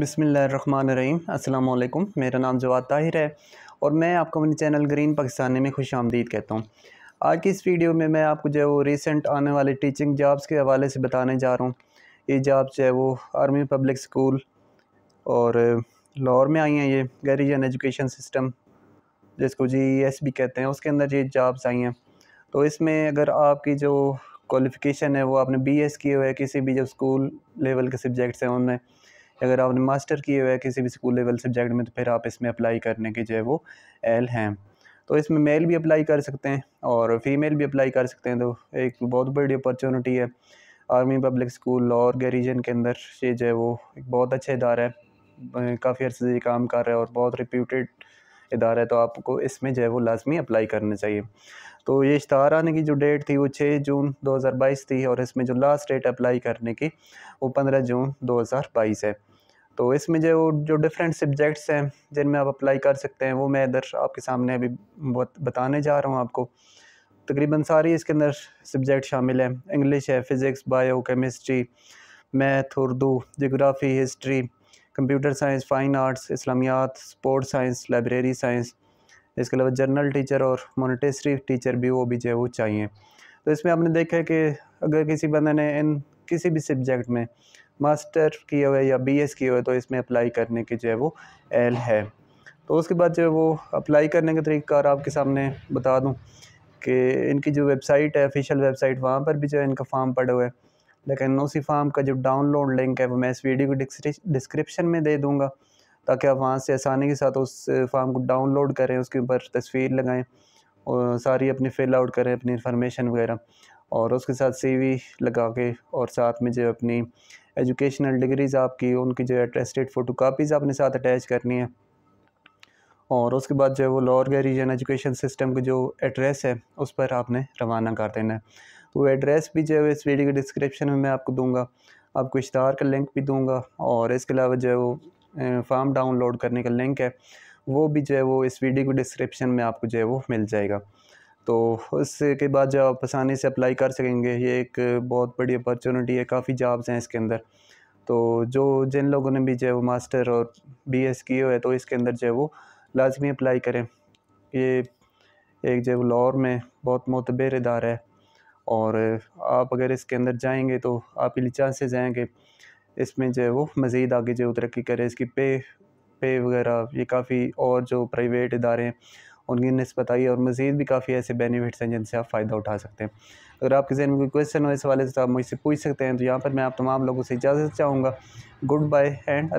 बिसमीम अल्लाम मेरा नाम जवाद ताहिर है और मैं आपको अपने चैनल ग्रीन पाकिस्तानी में खुश आमदीद कहता हूँ आज की इस वीडियो में मैं आपको जो है वो रिसेंट आने वाले टीचिंग जॉब्स के हवाले से बताने जा रहा हूँ ये जॉब जो है वो आर्मी पब्लिक स्कूल और लाहौर में आई हैं ये गैरिजन एजुकेशन सिस्टम जिसको जी एस e भी कहते हैं उसके अंदर ये जॉब्स आई हैं तो इसमें अगर आपकी जो क्वालिफ़िकेशन है वो आपने बी एस e किए हुए किसी भी जो स्कूल लेवल के सब्जेक्ट्स हैं उनमें अगर आपने मास्टर किए हुए किसी भी स्कूल लेवल सब्जेक्ट में तो फिर आप इसमें अप्लाई करने के जो है वो एल हैं तो इसमें मेल भी अप्लाई कर सकते हैं और फीमेल भी अप्लाई कर सकते हैं तो एक बहुत बड़ी अपॉर्चुनिटी है आर्मी पब्लिक स्कूल लाहौर के रीजन के अंदर ये जो है वो एक बहुत अच्छा इदारा है काफ़ी अर्से से काम कर रहा है और बहुत रिप्यूटेड इदारा है तो आपको इसमें जो है वो लाजमी अप्लाई करना चाहिए तो ये इश्तहार आने की जो डेट थी वो छः जून बाईस थी और इसमें जो लास्ट डेट अप्लाई करने की वो पंद्रह जून बाईस है तो इसमें जो जो डिफरेंट सब्जेक्ट्स हैं जिनमें आप अप्लाई कर सकते हैं वो मैं इधर आपके सामने अभी बताने जा रहा हूँ आपको तकरीबन सारी इसके अंदर सब्जेक्ट शामिल हैं इंग्लिश है physics bio chemistry math Urdu geography history computer science fine arts इस्लामियात स्पोर्ट्स साइंस लाइब्रेरी साइंस इसके अलावा जर्नल टीचर और मोनिटेसरी टीचर भी वो भी जो है वो चाहिए तो इसमें आपने देखा है कि अगर किसी बंदे ने इन किसी भी सब्जेक्ट में मास्टर किए हुए या बी एस किए हुए तो इसमें अप्लाई करने की जो है वो एल है तो उसके बाद जो है वो अप्लाई करने का तरीक़ार आपके सामने बता दूँ कि इनकी जो वेबसाइट है ऑफिशियल वेबसाइट वहाँ पर भी जो है इनका फॉर्म पड़ा हुआ है लेकिन उसी फॉर्म का जो डाउनलोड लिंक है वो मैं इस वीडियो को डिस्क्रिप्शन में दे दूँगा ताकि आप वहाँ से आसानी के साथ उस फॉर्म को डाउनलोड करें उसके ऊपर तस्वीर लगाएँ और सारी अपनी फिल आउट करें अपनी इन्फॉर्मेशन वगैरह और उसके साथ सीवी लगा के और साथ में जो अपनी एजुकेशनल डिग्रीज़ आपकी उनकी जो है टेस्टेड फ़ोटो कापीज़ आपने साथ अटैच करनी है और उसके बाद जो है वो लाहौर के रीजन एजुकेशन सिस्टम के जो एड्रेस है उस पर आपने रवाना कर देना है तो एड्रेस भी जो है इस वीडियो के डिस्क्रिप्शन में मैं आपको दूँगा आपको इश्तार का लिंक भी दूँगा और इसके अलावा जो है वो फॉर्म डाउनलोड करने का लिंक है वो भी जो है वो इस वीडियो के डिस्क्रिप्शन में आपको जो है वो मिल जाएगा तो उसके बाद जो आप आसानी से अप्लाई कर सकेंगे ये एक बहुत बड़ी अपॉर्चुनिटी है काफ़ी जॉब्स हैं इसके अंदर तो जो जिन लोगों ने भी जो है वो मास्टर और बी एस किए हुए तो इसके अंदर जो है वो लाजमी अप्लाई करें ये एक जो है लाहौर में बहुत मोतबर इदारा है और आप अगर इसके अंदर जाएंगे तो आप ही चांसेस हैं कि इसमें जो है वो मज़ीद आगे जो तरक्की करें इसकी पे पे वगैरह ये काफ़ी और जो प्राइवेट इदारे हैं उनकी नस्बत आई और मज़ीद भी काफ़ी ऐसे बेनिफिट्स हैं जिनसे आप फ़ायदा उठा सकते हैं अगर आपके जहन में कोई क्वेश्चन हो इस वाले से तो आप मुझसे पूछ सकते हैं तो यहाँ पर मैं आप तमाम लोगों से इजाज़त चाहूँगा गुड बाय एंड